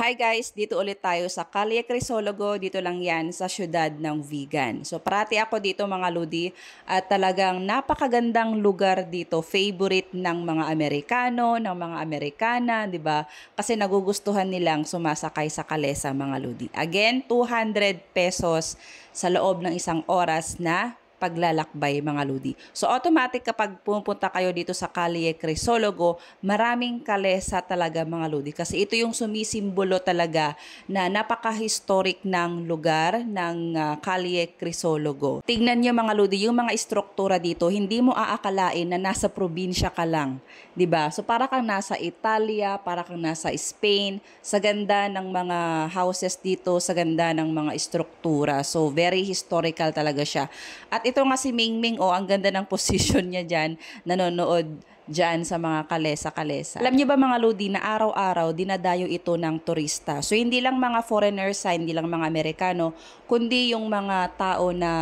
Hi guys, dito ulit tayo sa Calle Crisologo. Dito lang yan sa siyudad ng Vigan. So parati ako dito mga Ludi at talagang napakagandang lugar dito. Favorite ng mga Amerikano, ng mga Amerikana, di ba? Kasi nagugustuhan nilang sumasakay sa kalesa mga Ludi. Again, 200 pesos sa loob ng isang oras na paglalakbay mga Ludi. So automatic kapag pumunta kayo dito sa Calle Crisologo, maraming kalesa talaga mga Ludi kasi ito yung sumisimbolo talaga na napaka-historic ng lugar ng ah, Calle Crisologo. Tignan niyo mga Ludi, yung mga istruktura dito, hindi mo aakalain na nasa probinsya ka lang, 'di ba? So para kang nasa Italia, para kang nasa Spain, sa ganda ng mga houses dito, sa ganda ng mga istruktura. So very historical talaga siya. At ito nga si Mingming, oh, ang ganda ng position niya dyan, nanonood dyan sa mga kalesa-kalesa. Alam niyo ba mga Lodi na araw-araw dinadayo ito ng turista. So hindi lang mga foreigners, ah, hindi lang mga Amerikano, kundi yung mga tao na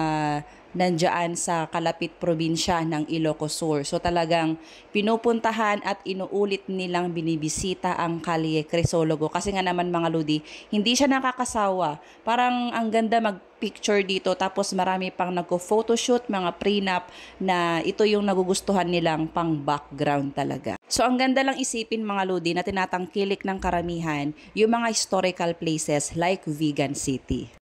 nandiyan sa kalapit probinsya ng Ilocos Sur. So talagang pinupuntahan at inuulit nilang binibisita ang Kalye Crisologo. Kasi nga naman mga Ludi, hindi siya nakakasawa. Parang ang ganda mag picture dito tapos marami pang nagko-photoshoot, mga prenup na ito yung nagugustuhan nilang pang background talaga. So ang ganda lang isipin mga Ludi na tinatangkilik ng karamihan yung mga historical places like Vegan City.